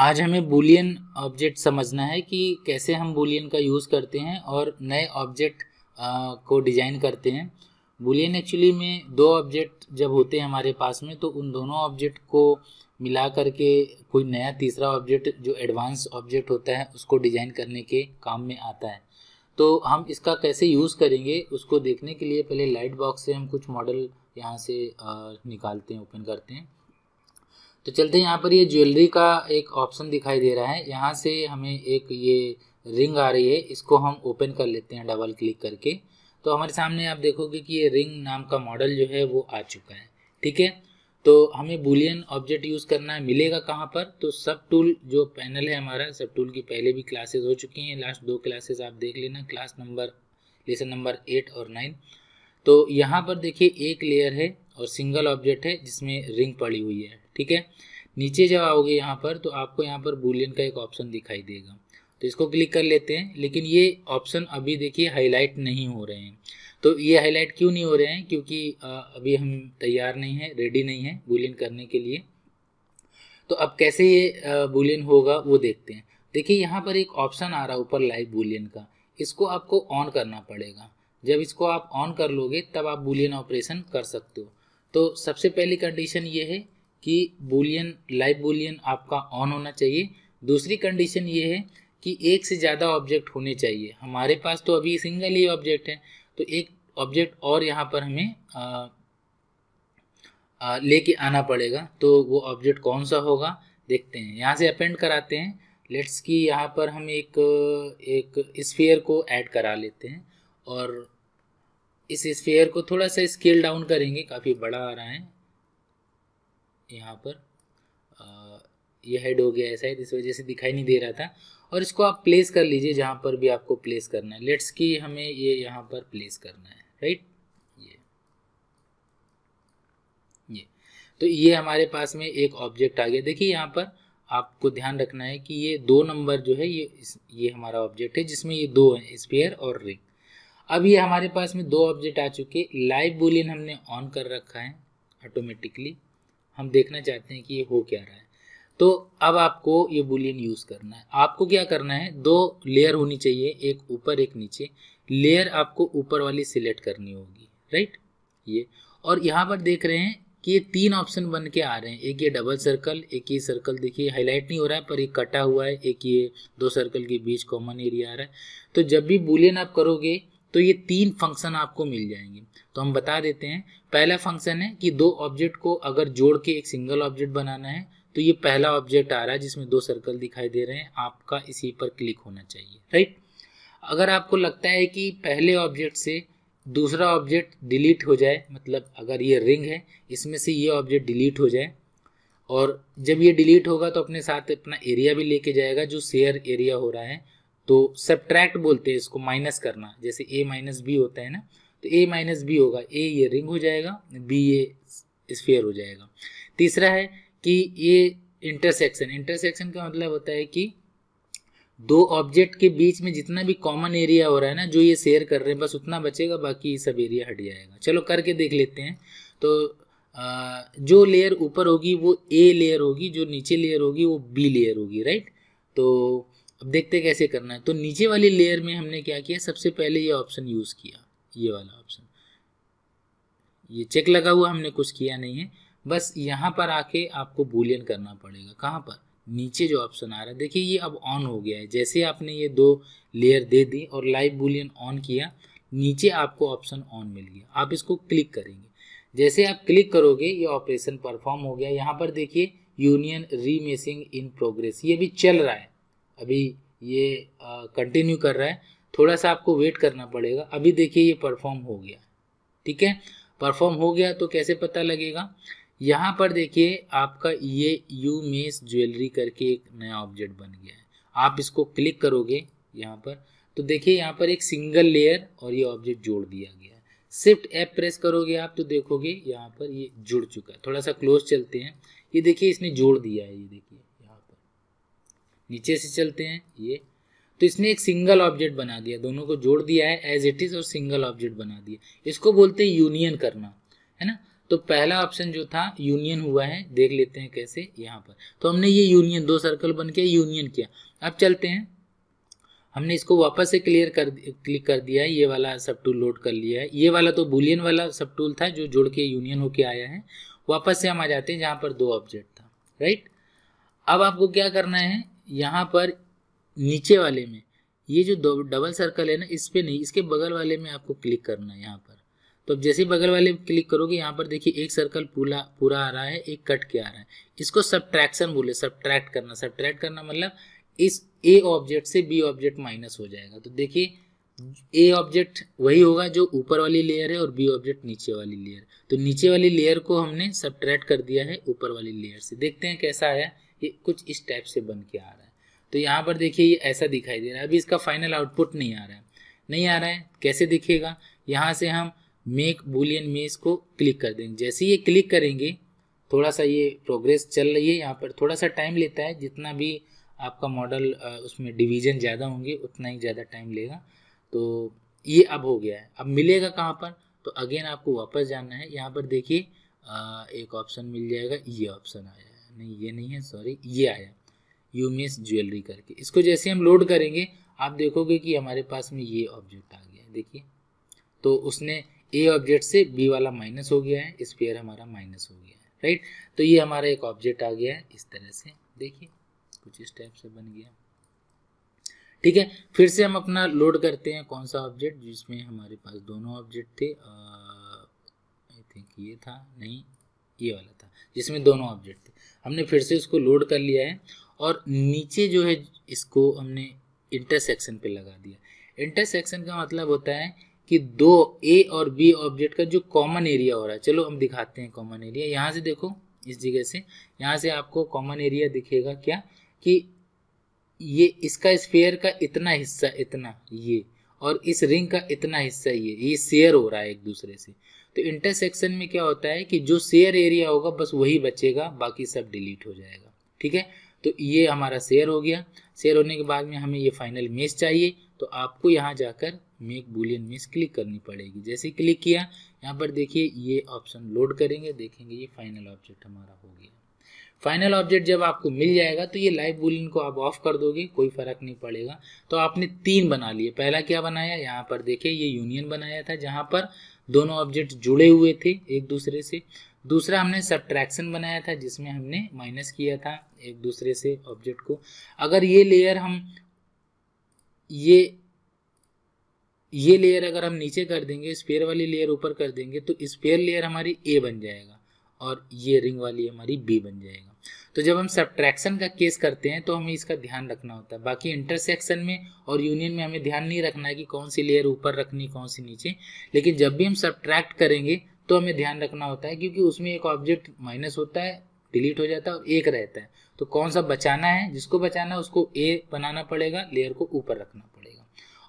आज हमें Boolean object समझना है कि कैसे हम बुलियन का यूज़ करते हैं और नए ऑब्जेक्ट को डिज़ाइन करते हैं बुलियन एक्चुअली में दो ऑब्जेक्ट जब होते हैं हमारे पास में तो उन दोनों ऑब्जेक्ट को मिला करके कोई नया तीसरा ऑब्जेक्ट जो एडवांस ऑब्जेक्ट होता है उसको डिज़ाइन करने के काम में आता है तो हम इसका कैसे यूज़ करेंगे उसको देखने के लिए पहले लाइट बॉक्स से हम कुछ मॉडल यहाँ से निकालते हैं ओपन करते हैं तो चलते हैं यहाँ पर ये ज्वेलरी का एक ऑप्शन दिखाई दे रहा है यहाँ से हमें एक ये रिंग आ रही है इसको हम ओपन कर लेते हैं डबल क्लिक करके तो हमारे सामने आप देखोगे कि ये रिंग नाम का मॉडल जो है वो आ चुका है ठीक है तो हमें बुलियन ऑब्जेक्ट यूज़ करना है मिलेगा कहाँ पर तो सब टूल जो पैनल है हमारा सब टूल की पहले भी क्लासेस हो चुकी हैं लास्ट दो क्लासेस आप देख लेना class number lesson number eight और नाइन तो यहाँ पर देखिए एक लेयर है और सिंगल ऑब्जेक्ट है जिसमें रिंग पड़ी हुई है ठीक है नीचे जब आओगे यहाँ पर तो आपको यहाँ पर बुलियन का एक ऑप्शन दिखाई देगा तो इसको क्लिक कर लेते हैं लेकिन ये ऑप्शन अभी देखिए हाईलाइट नहीं हो रहे हैं तो ये हाईलाइट क्यों नहीं हो रहे हैं क्योंकि अभी हम तैयार नहीं हैं रेडी नहीं हैं बुलियन करने के लिए तो अब कैसे ये बुलियन होगा वो देखते हैं देखिए यहाँ पर एक ऑप्शन आ रहा है ऊपर लाइव बुलियन का इसको आपको ऑन करना पड़ेगा जब इसको आप ऑन कर लोगे तब आप बुलियन ऑपरेशन कर सकते हो तो सबसे पहली कंडीशन ये है कि बुलियन लाइव बुलियन आपका ऑन होना चाहिए दूसरी कंडीशन ये है कि एक से ज़्यादा ऑब्जेक्ट होने चाहिए हमारे पास तो अभी सिंगल ही ऑब्जेक्ट है तो एक ऑब्जेक्ट और यहाँ पर हमें लेके आना पड़ेगा तो वो ऑब्जेक्ट कौन सा होगा देखते हैं यहाँ से अपेंड कराते हैं लेट्स कि यहाँ पर हम एक एक स्फीयर को ऐड करा लेते हैं और इस स्फेयर को थोड़ा सा स्केल डाउन करेंगे काफ़ी बड़ा आ रहा है यहाँ पर आ, ये हेड हो गया ऐसा है इस वजह से दिखाई नहीं दे रहा था और इसको आप प्लेस कर लीजिए जहाँ पर भी आपको प्लेस करना है लेट्स की हमें ये यहाँ पर प्लेस करना है राइट ये ये तो ये हमारे पास में एक ऑब्जेक्ट आ गया देखिए यहाँ पर आपको ध्यान रखना है कि ये दो नंबर जो है ये ये हमारा ऑब्जेक्ट है जिसमें ये दो है स्पेयर और रिंग अब ये हमारे पास में दो ऑब्जेक्ट आ चुके लाइव बुलियन हमने ऑन कर रखा है ऑटोमेटिकली हम देखना चाहते हैं कि ये हो क्या रहा है तो अब आपको ये बुलियन यूज़ करना है आपको क्या करना है दो लेयर होनी चाहिए एक ऊपर एक नीचे लेयर आपको ऊपर वाली सिलेक्ट करनी होगी राइट ये और यहाँ पर देख रहे हैं कि ये तीन ऑप्शन बन के आ रहे हैं एक ये डबल सर्कल एक ये सर्कल देखिए हाईलाइट नहीं हो रहा है पर एक कटा हुआ है एक ये दो सर्कल के बीच कॉमन एरिया आ रहा है तो जब भी बुलियन आप करोगे तो ये तीन फंक्शन आपको मिल जाएंगे तो हम बता देते हैं पहला फंक्शन है कि दो ऑब्जेक्ट को अगर जोड़ के एक सिंगल ऑब्जेक्ट बनाना है तो ये पहला ऑब्जेक्ट आ रहा है जिसमें दो सर्कल दिखाई दे रहे हैं आपका इसी पर क्लिक होना चाहिए राइट अगर आपको लगता है कि पहले ऑब्जेक्ट से दूसरा ऑब्जेक्ट डिलीट हो जाए मतलब अगर ये रिंग है इसमें से ये ऑब्जेक्ट डिलीट हो जाए और जब ये डिलीट होगा तो अपने साथ अपना एरिया भी लेके जाएगा जो शेयर एरिया हो रहा है तो सब्ट्रैक्ट बोलते हैं इसको माइनस करना जैसे ए माइनस बी होता है ना तो ए माइनस बी होगा ए ये रिंग हो जाएगा बी ये स्फेयर हो जाएगा तीसरा है कि ये इंटरसेक्शन इंटरसेक्शन का मतलब होता है कि दो ऑब्जेक्ट के बीच में जितना भी कॉमन एरिया हो रहा है ना जो ये शेयर कर रहे हैं बस उतना बचेगा बाकी सब एरिया हट जाएगा चलो करके देख लेते हैं तो जो लेयर ऊपर होगी वो ए लेयर होगी जो नीचे लेयर होगी वो बी लेयर होगी राइट तो अब देखते कैसे करना है तो नीचे वाली लेयर में हमने क्या किया सबसे पहले ये ऑप्शन यूज़ किया ये वाला ऑप्शन ये चेक लगा हुआ हमने कुछ किया नहीं है बस यहाँ पर आके आपको बुलियन करना पड़ेगा कहाँ पर नीचे जो ऑप्शन आ रहा है देखिए ये अब ऑन हो गया है जैसे आपने ये दो लेयर दे दी और लाइव बुलियन ऑन किया नीचे आपको ऑप्शन ऑन मिल गया आप इसको क्लिक करेंगे जैसे आप क्लिक करोगे ये ऑपरेशन परफॉर्म हो गया यहाँ पर देखिए यूनियन रीमेसिंग इन प्रोग्रेस ये भी चल रहा है अभी ये कंटिन्यू कर रहा है थोड़ा सा आपको वेट करना पड़ेगा अभी देखिए ये परफॉर्म हो गया ठीक है परफॉर्म हो गया तो कैसे पता लगेगा यहाँ पर देखिए आपका ये यू मेस ज्वेलरी करके एक नया ऑब्जेक्ट बन गया है आप इसको क्लिक करोगे यहाँ पर तो देखिए यहाँ पर एक सिंगल लेयर और ये ऑब्जेक्ट जोड़ दिया गया है स्विफ्ट ऐप प्रेस करोगे आप तो देखोगे यहाँ पर ये जुड़ चुका है थोड़ा सा क्लोज चलते हैं ये देखिए इसने जोड़ दिया है ये देखिए नीचे से चलते हैं ये तो इसने एक सिंगल ऑब्जेक्ट बना दिया दोनों को जोड़ दिया है एज इट इज़ और सिंगल ऑब्जेक्ट बना दिया इसको बोलते हैं यूनियन करना है ना तो पहला ऑप्शन जो था यूनियन हुआ है देख लेते हैं कैसे यहाँ पर तो हमने ये यूनियन दो सर्कल बन के यूनियन किया अब चलते हैं हमने इसको वापस से क्लियर कर क्लिक कर दिया है ये वाला सब टूल लोड कर लिया है ये वाला तो बुलियन वाला सब टूल था जो जोड़ के यूनियन होके आया है वापस से हम आ जाते हैं जहाँ पर दो ऑब्जेक्ट था राइट अब आपको क्या करना है यहाँ पर नीचे वाले में ये जो डबल सर्कल है ना इस पर नहीं इसके बगल वाले में आपको क्लिक करना है यहाँ पर तो अब जैसे बगल वाले क्लिक करोगे यहाँ पर देखिए एक सर्कल पूरा पूरा आ रहा है एक कट के आ रहा है इसको सब्ट्रैक्शन बोले सब्ट्रैक्ट करना सब्ट्रैक्ट करना मतलब इस ए ऑब्जेक्ट से बी ऑब्जेक्ट माइनस हो जाएगा तो देखिए ए ऑब्जेक्ट वही होगा जो ऊपर वाली लेयर है और बी ऑब्जेक्ट नीचे वाली लेयर तो नीचे वाली लेयर को हमने सब्ट्रैक्ट कर दिया है ऊपर वाली लेयर से देखते हैं कैसा आया ये कुछ इस टाइप से बन के आ रहा है तो यहाँ पर देखिए ये ऐसा दिखाई दे रहा है अभी इसका फाइनल आउटपुट नहीं आ रहा है नहीं आ रहा है कैसे दिखेगा यहाँ से हम मेक बुलियन मेज को क्लिक कर देंगे जैसे ये क्लिक करेंगे थोड़ा सा ये प्रोग्रेस चल रही है यहाँ पर थोड़ा सा टाइम लेता है जितना भी आपका मॉडल उसमें डिवीजन ज़्यादा होंगे उतना ही ज़्यादा टाइम लेगा तो ये अब हो गया है अब मिलेगा कहाँ पर तो अगेन आपको वापस जाना है यहाँ पर देखिए एक ऑप्शन मिल जाएगा ये ऑप्शन आया नहीं ये नहीं है सॉरी ये आया यूमिस ज्वेलरी करके इसको जैसे हम लोड करेंगे आप देखोगे कि हमारे पास में ये ऑब्जेक्ट आ गया है देखिए तो उसने ए ऑब्जेक्ट से बी वाला माइनस हो गया है स्पेयर हमारा माइनस हो गया है राइट तो ये हमारा एक ऑब्जेक्ट आ गया है इस तरह से देखिए कुछ इस टाइप से बन गया ठीक है फिर से हम अपना लोड करते हैं कौन सा ऑब्जेक्ट जिसमें हमारे पास दोनों ऑब्जेक्ट थे आई थिंक ये था नहीं ये वाला था जिसमें दोनों ऑब्जेक्ट थे हमने फिर से उसको लोड कर लिया है और नीचे जो है इसको हमने इंटरसेक्शन पे लगा दिया इंटरसेक्शन का मतलब होता है कि दो ए और बी ऑब्जेक्ट का जो कॉमन एरिया हो रहा है चलो हम दिखाते हैं कॉमन एरिया यहाँ से देखो इस जगह से यहाँ से आपको कॉमन एरिया दिखेगा क्या कि ये इसका स्पेयर का इतना हिस्सा इतना ये और इस रिंग का इतना हिस्सा ये ये शेयर हो रहा है एक दूसरे से तो इंटरसेक्शन में क्या होता है कि जो शेयर एरिया होगा बस वही बचेगा बाकी सब डिलीट हो जाएगा ठीक है तो ये हमारा शेयर हो गया शेयर होने के बाद में हमें ये फाइनल मेस चाहिए तो आपको यहाँ जाकर मेक बुलियन मेस क्लिक करनी पड़ेगी जैसे क्लिक किया यहाँ पर देखिए ये ऑप्शन लोड करेंगे देखेंगे ये फाइनल ऑब्जेक्ट हमारा हो गया फाइनल ऑब्जेक्ट जब आपको मिल जाएगा तो ये लाइव बुलियन को आप ऑफ कर दोगे कोई फर्क नहीं पड़ेगा तो आपने तीन बना लिए पहला क्या बनाया यहाँ पर देखिए ये यूनियन बनाया था जहाँ पर दोनों ऑब्जेक्ट जुड़े हुए थे एक दूसरे से दूसरा हमने सब्ट्रैक्शन बनाया था जिसमें हमने माइनस किया था एक दूसरे से ऑब्जेक्ट को अगर ये लेयर हम ये ये लेयर अगर हम नीचे कर देंगे स्पेयर वाली लेयर ऊपर कर देंगे तो स्पेयर लेयर हमारी ए बन जाएगा और ये रिंग वाली हमारी बी बन जाएगी तो जब हम सब्ट्रैक्शन का केस करते हैं तो हमें इसका ध्यान रखना होता है बाकी इंटरसेक्शन में और यूनियन में हमें ध्यान नहीं रखना है कि कौन सी लेयर ऊपर रखनी कौन सी नीचे लेकिन जब भी हम सब्ट्रैक्ट करेंगे तो हमें ध्यान रखना होता है क्योंकि उसमें एक ऑब्जेक्ट माइनस होता है डिलीट हो जाता है और एक रहता है तो कौन सा बचाना है जिसको बचाना है उसको ए बनाना पड़ेगा लेयर को ऊपर रखना पड़ेगा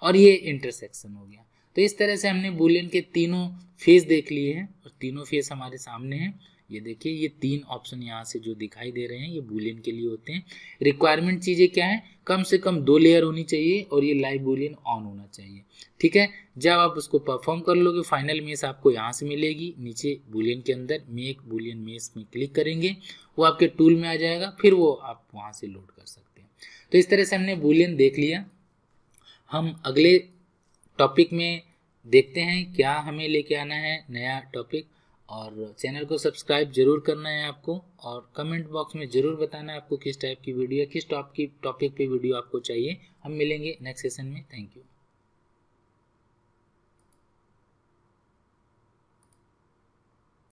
और ये इंटरसेक्शन हो गया तो इस तरह से हमने बुलियन के तीनों फेस देख लिए हैं और तीनों फेस हमारे सामने हैं ये देखिए ये तीन ऑप्शन यहाँ से जो दिखाई दे रहे हैं ये बुलियन के लिए होते हैं रिक्वायरमेंट चीज़ें क्या है कम से कम दो लेयर होनी चाहिए और ये लाइव बुलियन ऑन होना चाहिए ठीक है जब आप उसको परफॉर्म कर लोगे फाइनल मेस आपको यहाँ से मिलेगी नीचे बुलियन के अंदर मेक बुलियन मेस में क्लिक करेंगे वो आपके टूल में आ जाएगा फिर वो आप वहाँ से लोड कर सकते हैं तो इस तरह से हमने बुलियन देख लिया हम अगले टॉपिक में देखते हैं क्या हमें लेके आना है नया टॉपिक और चैनल को सब्सक्राइब जरूर करना है आपको और कमेंट बॉक्स में ज़रूर बताना है आपको किस टाइप की वीडियो किस टॉप की टॉपिक पे वीडियो आपको चाहिए हम मिलेंगे नेक्स्ट सेशन में थैंक यू